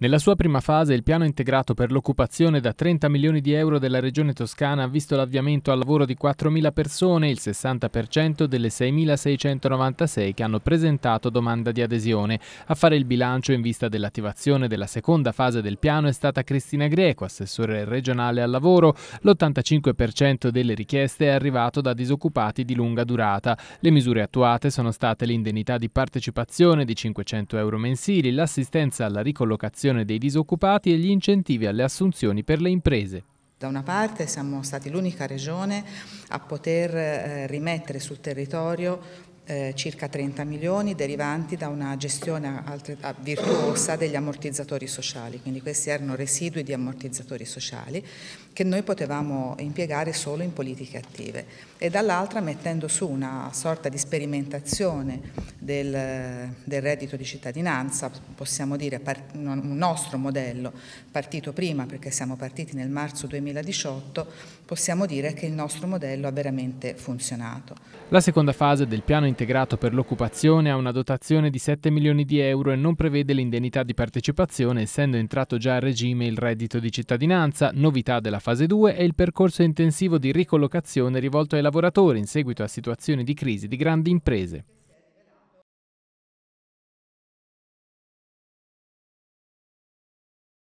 Nella sua prima fase il piano integrato per l'occupazione da 30 milioni di euro della regione toscana ha visto l'avviamento al lavoro di 4.000 persone, il 60% delle 6.696 che hanno presentato domanda di adesione. A fare il bilancio in vista dell'attivazione della seconda fase del piano è stata Cristina Greco, assessore regionale al lavoro. L'85% delle richieste è arrivato da disoccupati di lunga durata. Le misure attuate sono state l'indennità di partecipazione di 500 euro mensili, l'assistenza alla ricollocazione formazione dei disoccupati e gli incentivi alle assunzioni per le imprese. Da una parte siamo stati l'unica regione a poter eh, rimettere sul territorio eh, circa 30 milioni derivanti da una gestione virtuosa degli ammortizzatori sociali, quindi questi erano residui di ammortizzatori sociali che noi potevamo impiegare solo in politiche attive e dall'altra mettendo su una sorta di sperimentazione del, del reddito di cittadinanza, possiamo dire part, un nostro modello partito prima perché siamo partiti nel marzo 2018, possiamo dire che il nostro modello ha veramente funzionato. La seconda fase del piano integrato per l'occupazione ha una dotazione di 7 milioni di euro e non prevede l'indennità di partecipazione essendo entrato già a regime il reddito di cittadinanza, novità della fase 2 e il percorso intensivo di ricollocazione rivolto ai lavoratori in seguito a situazioni di crisi di grandi imprese.